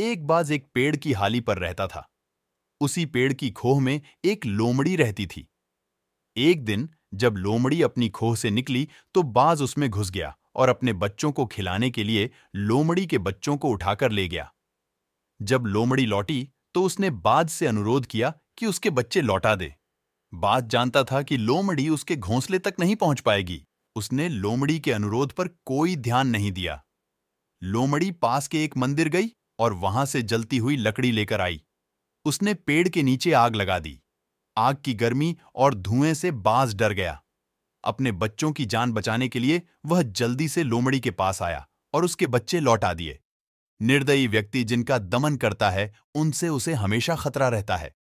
एक बाज एक पेड़ की हाली पर रहता था उसी पेड़ की खोह में एक लोमड़ी रहती थी एक दिन जब लोमड़ी अपनी खोह से निकली तो बाज उसमें घुस गया और अपने बच्चों को खिलाने के लिए लोमड़ी के बच्चों को उठाकर ले गया जब लोमड़ी लौटी तो उसने बाज से अनुरोध किया कि उसके बच्चे लौटा दे बाज जानता था कि लोमड़ी उसके घोंसले तक नहीं पहुंच पाएगी उसने लोमड़ी के अनुरोध पर कोई ध्यान नहीं दिया लोमड़ी पास के एक मंदिर गई और वहां से जलती हुई लकड़ी लेकर आई उसने पेड़ के नीचे आग लगा दी आग की गर्मी और धुएं से बाज डर गया अपने बच्चों की जान बचाने के लिए वह जल्दी से लोमड़ी के पास आया और उसके बच्चे लौटा दिए निर्दयी व्यक्ति जिनका दमन करता है उनसे उसे हमेशा खतरा रहता है